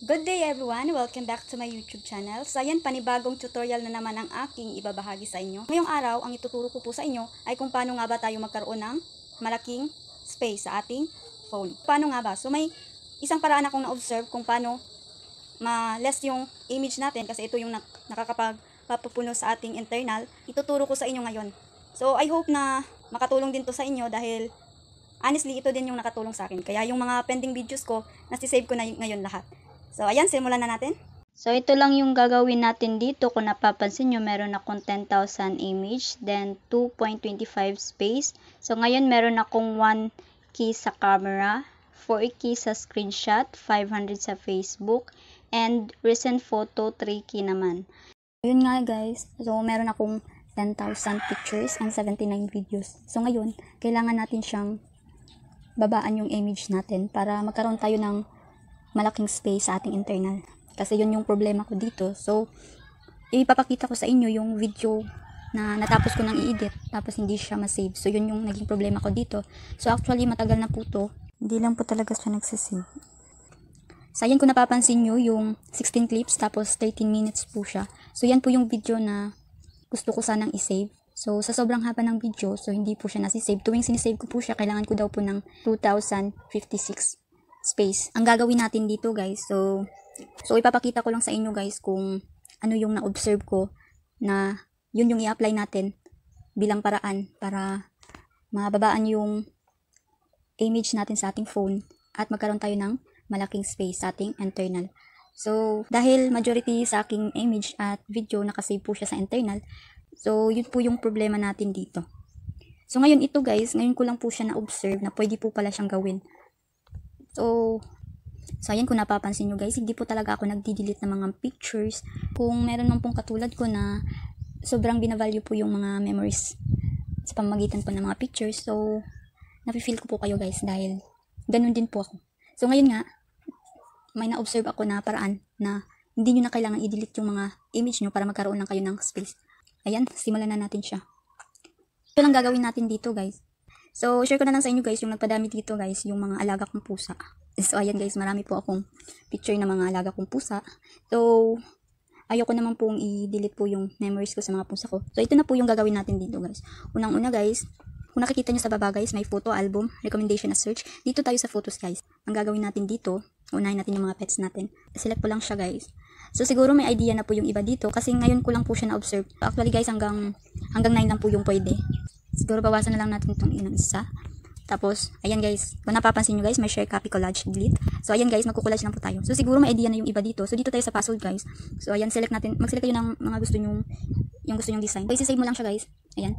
Good day everyone! Welcome back to my YouTube channel. So ayan, panibagong tutorial na naman ang aking ibabahagi sa inyo. Ngayong araw, ang ituturo ko po sa inyo ay kung paano nga ba tayo magkaroon ng malaking space sa ating phone. Paano nga ba? So may isang paraan akong na-observe kung paano ma-less yung image natin kasi ito yung nak nakakapagpapupuno sa ating internal. Ituturo ko sa inyo ngayon. So I hope na makatulong din to sa inyo dahil honestly ito din yung nakatulong sa akin. Kaya yung mga pending videos ko, nasisave ko na ngayon lahat. So, ayan, simulan na natin. So, ito lang yung gagawin natin dito. Kung napapansin nyo, meron akong 10,000 image, then 2.25 space. So, ngayon meron akong 1 key sa camera, 4 key sa screenshot, 500 sa Facebook, and recent photo, 3 key naman. Ayun nga guys, so meron akong 10,000 pictures and 79 videos. So, ngayon, kailangan natin siyang babaan yung image natin para magkaroon tayo ng malaking space sa ating internal. Kasi yun yung problema ko dito. So, ipapakita ko sa inyo yung video na natapos ko nang i-edit tapos hindi siya ma-save. So, yun yung naging problema ko dito. So, actually, matagal na po to. Hindi lang po talaga siya nagsisave. Sayang so, ko napapansin nyo yung 16 clips tapos 13 minutes po siya. So, yan po yung video na gusto ko sanang i-save. So, sa sobrang haba ng video, so hindi po siya nasisave. Tuwing sinisave ko po siya, kailangan ko daw po ng 2056 space. Ang gagawin natin dito guys, so, so ipapakita ko lang sa inyo guys kung ano yung na-observe ko na yun yung i-apply natin bilang paraan para mababaan yung image natin sa ating phone at magkaroon tayo ng malaking space sa ating internal. So, dahil majority sa aking image at video nakasave po siya sa internal, so yun po yung problema natin dito. So, ngayon ito guys, ngayon ko lang po siya na-observe na pwede po pala siyang gawin. So, So, ayan, kung napapansin nyo guys, hindi po talaga ako nagdi-delete ng mga pictures. Kung meron man pong katulad ko na sobrang binavalue po yung mga memories sa pamagitan po ng mga pictures. So, napifeel ko po kayo guys dahil ganun din po ako. So, ngayon nga, may na-observe ako na paraan na hindi nyo na kailangan i-delete yung mga image nyo para magkaroon lang kayo ng space. Ayan, simulan na natin siya. Ito lang gagawin natin dito guys. So, share ko na lang sa inyo guys, yung nagpadami dito guys, yung mga alaga kong pusa. So, ayan guys, marami po akong picture ng mga alaga kong pusa. So, ayoko naman pong i-delete po yung memories ko sa mga pusa ko. So, ito na po yung gagawin natin dito, guys. Unang-una, guys, kung nakikita nyo sa baba, guys, may photo, album, recommendation na search. Dito tayo sa photos, guys. Ang gagawin natin dito, unahin natin yung mga pets natin. Select po lang siya, guys. So, siguro may idea na po yung iba dito kasi ngayon ko lang po siya na-observe. Actually, guys, hanggang, hanggang 9 lang po yung pwede. Siguro bawasan na lang natin itong inang isa. Tapos, ayan guys, kung napapansin nyo guys, may share, copy, collage, delete. So, ayan guys, magkukulage lang po tayo. So, siguro may idea na yung iba dito. So, dito tayo sa puzzle guys. So, ayan, select natin, mag-select kayo ng mga gusto nyong, yung gusto nyong design. So, isi-save mo lang siya guys. Ayan.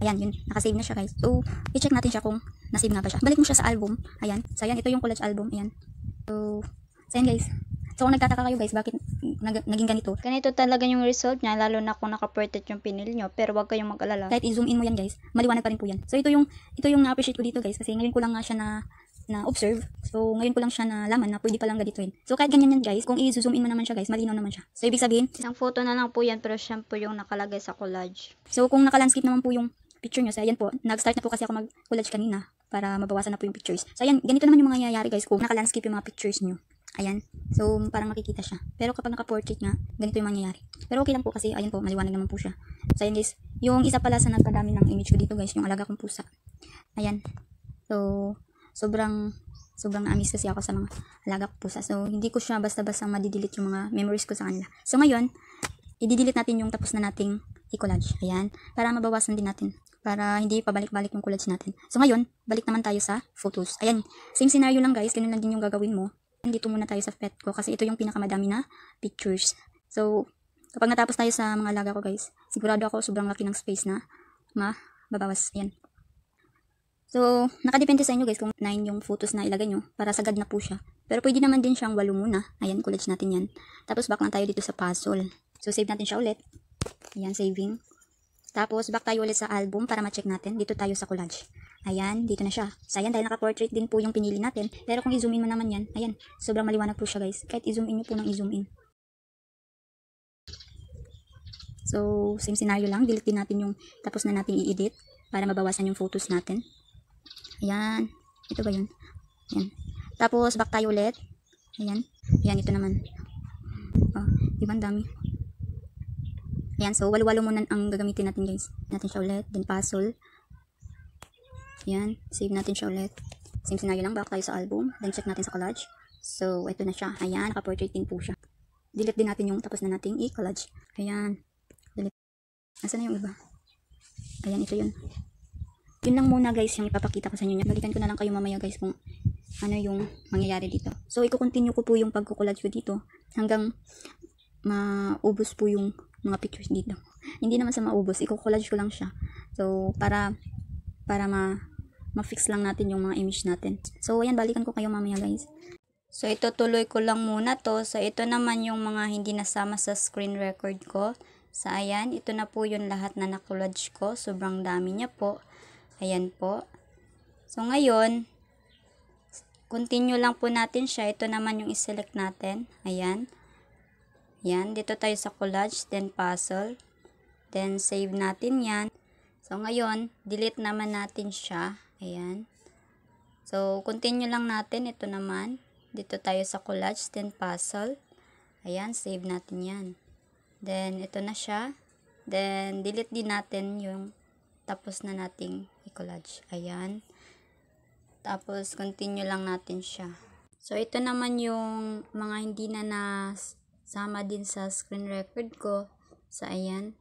Ayan, yun, nakasave na siya guys. So, i-check natin siya kung nasave nga ba siya. Balik mo siya sa album. Ayan. So, ayan, ito yung collage album. Ayan. So, so ayan guys, So kung nagtataka kayo guys, bakit nag- naging ganito? Ganito talaga yung result niya, lalo na kung naka-portrait yung pinil nyo. Pero wag kayong mag-alala. Kahit i-zoom in mo yan guys, maliwanag pa rin po yan. So ito yung, ito yung na-appreciate ko dito guys, kasi ngayon ko lang nga siya na na observe. So, ngayon ko lang siya na laman na pwede pa palang ganituin. So, kahit ganyan yan guys, kung i-zoom in mo naman siya guys, malinaw naman siya. So, ibig sabihin, isang photo na lang po yan pero siya po yung nakalagay sa collage. So, kung naka-landscape naman po yung picture nyo, so ayan po, nag-start na po kasi ako mag-collage kanina para mabawasan na po yung pictures. So, ayan, ganito naman yung mga nangyayari guys kung naka-landscape yung mga pictures niyo. Ayan. So, parang makikita siya. Pero kapag naka-portrait nga, ganito yung mangyayari. Pero okay lang po kasi, ayan po, maliwanag naman po siya. So, ayan guys. Yung isa pala sa nagkadami ng image ko dito guys, yung alaga kong pusa. Ayan. So, sobrang, sobrang na-amaze kasi ako sa mga alaga kong pusa. So, hindi ko siya basta-basta madidelete yung mga memories ko sa kanila. So, ngayon, i-delete natin yung tapos na nating i-collage. Ayan. Para mabawasan din natin para hindi pabalik-balik yung collage natin. So ngayon, balik naman tayo sa photos. Ayan, same scenario lang guys, ganun lang din yung gagawin mo. Dito muna tayo sa pet ko kasi ito yung pinakamadami na pictures. So, kapag natapos tayo sa mga alaga ko guys, sigurado ako sobrang laki ng space na mababawas. Ayan. So, nakadepende sa inyo guys kung 9 yung photos na ilagay nyo para sagad na po siya. Pero pwede naman din siyang 8 muna. Ayan, collage natin yan. Tapos back lang tayo dito sa puzzle. So, save natin siya ulit. Ayan, saving. Tapos, back tayo ulit sa album para ma-check natin. Dito tayo sa collage. Ayan, dito na siya. So, ayan, dahil naka-portrait din po yung pinili natin. Pero kung i-zoom in mo naman yan, ayan, sobrang maliwanag po siya guys. Kahit i-zoom in nyo po nang i-zoom in. So, same scenario lang. Delete din natin yung tapos na natin i-edit para mabawasan yung photos natin. Ayan. Ito ba yun? Ayan. Tapos, back tayo ulit. Ayan. Ayan, ito naman. Oh, ibang dami? Ayan, so, walo-walo muna ang gagamitin natin guys. Natin siya ulit. Then, puzzle. Yan. Save natin siya ulit. Same scenario lang. Back tayo sa album. Then check natin sa collage. So, ito na siya. Ayan. Naka-portrait din po siya. Delete din natin yung tapos na nating i-collage. Ayan. Delete. Asan na yung iba? Ayan, ito yun. Yun lang muna guys yung ipapakita ko sa inyo. Balikan ko na lang kayo mamaya guys kung ano yung mangyayari dito. So, i-continue ko po yung pagkukulage ko dito hanggang maubos po yung mga pictures dito. Hindi naman sa maubos, i-collage ko lang siya. So, para para ma ma-fix lang natin yung mga image natin. So, ayan, balikan ko kayo mamaya guys. So, ito tuloy ko lang muna to. So, ito naman yung mga hindi nasama sa screen record ko. So, ayan, ito na po yung lahat na nakulodge ko. Sobrang dami niya po. Ayan po. So, ngayon, continue lang po natin siya. Ito naman yung iselect natin. Ayan. Ayan, dito tayo sa collage, then puzzle. Then, save natin yan. So, ngayon, delete naman natin siya. Ayan. So, continue lang natin. Ito naman. Dito tayo sa collage, then puzzle. Ayan, save natin yan. Then, ito na siya. Then, delete din natin yung tapos na nating i-collage. Ayan. Tapos, continue lang natin siya. So, ito naman yung mga hindi na nasama din sa screen record ko. Sa ayan.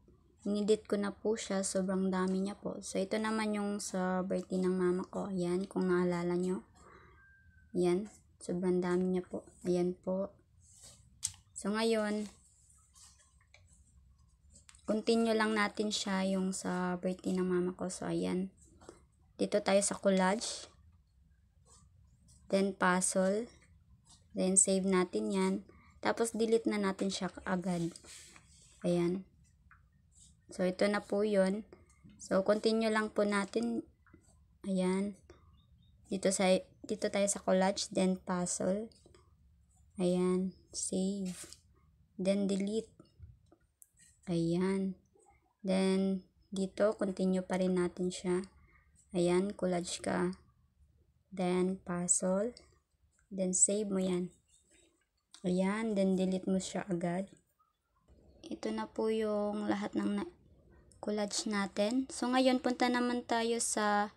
Inedit ko na po siya. Sobrang dami niya po. So, ito naman yung sa birthday ng mama ko. Ayan, kung naalala nyo. Ayan. Sobrang dami niya po. Ayan po. So, ngayon, continue lang natin siya yung sa birthday ng mama ko. So, ayan. Dito tayo sa collage. Then, puzzle. Then, save natin yan. Tapos, delete na natin siya agad. Ayan. So, ito na po yun. So, continue lang po natin. Ayan. Dito, sa, dito tayo sa collage, then puzzle. Ayan. Save. Then, delete. Ayan. Then, dito, continue pa rin natin siya. Ayan, collage ka. Then, puzzle. Then, save mo yan. Ayan, then delete mo siya agad. Ito na po yung lahat ng na collage natin. So, ngayon, punta naman tayo sa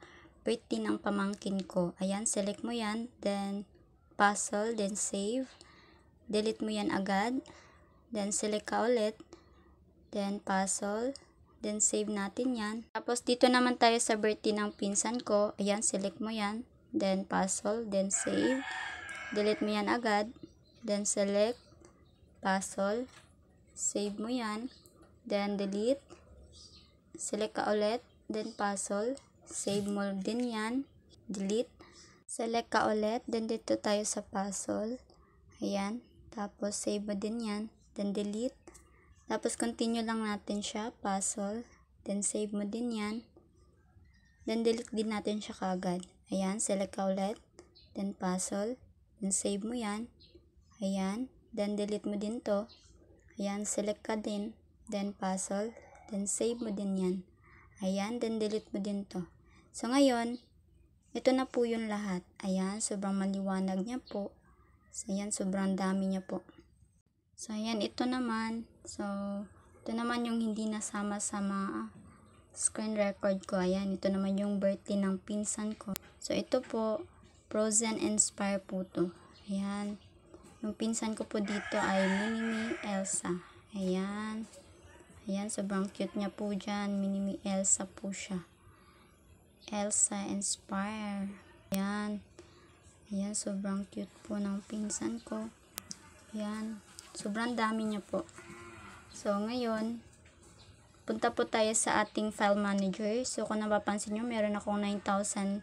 birthday ng pamangkin ko. Ayan, select mo yan. Then, puzzle. Then, save. Delete mo yan agad. Then, select ka ulit. Then, puzzle. Then, save natin yan. Tapos, dito naman tayo sa birthday ng pinsan ko. Ayan, select mo yan. Then, puzzle. Then, save. Delete mo yan agad. Then, select. Puzzle. Save mo yan. Then, delete select ka ulit, then puzzle, save mo din yan, delete, select ka ulit, then dito tayo sa puzzle, ayan, tapos save mo din yan, then delete, tapos continue lang natin siya, puzzle, then save mo din yan, then delete din natin siya kagad, ayan, select ka ulit, then puzzle, then save mo yan, ayan, then delete mo din to, ayan, select ka din, then puzzle, Then, save mo din yan. Ayan, then delete mo din to. So, ngayon, ito na po yung lahat. Ayan, sobrang maliwanag niya po. So, ayan, sobrang dami niya po. So, ayan, ito naman. So, ito naman yung hindi nasama sa mga screen record ko. Ayan, ito naman yung birthday ng pinsan ko. So, ito po, Frozen Inspire po to. Ayan. Yung pinsan ko po dito ay Minimi Elsa. Ayan. Ayan, sobrang cute niya po dyan. Minimi Elsa po siya. Elsa Inspire. Ayan. Ayan, sobrang cute po ng pinsan ko. Ayan. Sobrang dami niya po. So, ngayon, punta po tayo sa ating file manager. So, kung napapansin nyo, meron akong 9,000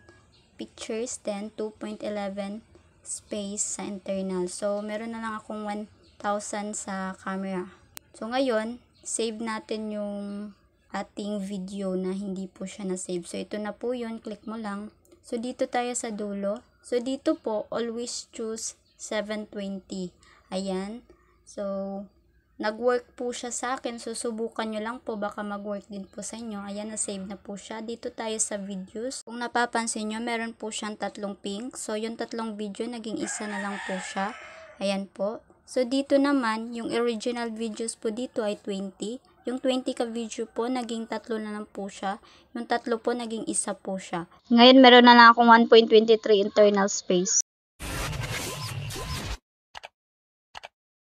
pictures, then 2.11 space sa internal. So, meron na lang akong 1,000 sa camera. So, ngayon, save natin yung ating video na hindi po siya na-save. So, ito na po yun. Click mo lang. So, dito tayo sa dulo. So, dito po, always choose 720. Ayan. So, nag-work po siya sa akin. So, subukan nyo lang po. Baka mag-work din po sa inyo. Ayan, na-save na po siya. Dito tayo sa videos. Kung napapansin nyo, meron po siyang tatlong pink. So, yung tatlong video, naging isa na lang po siya. Ayan po. So, dito naman, yung original videos po dito ay 20. Yung 20 ka video po, naging tatlo na lang po siya. Yung tatlo po, naging isa po siya. Ngayon, meron na lang akong 1.23 internal space.